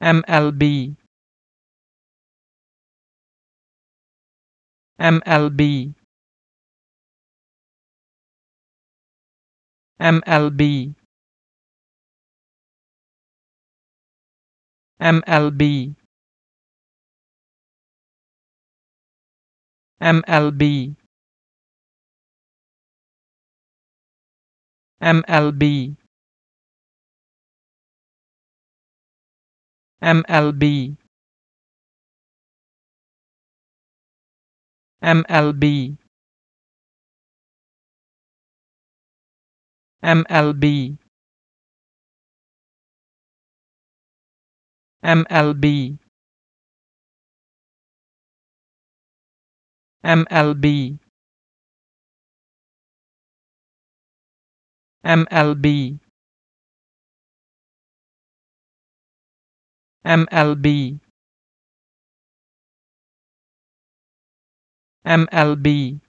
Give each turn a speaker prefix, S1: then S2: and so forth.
S1: MLB MLB MLB MLB MLB MLB MLB MLB MLB MLB MLB MLB MLB MLB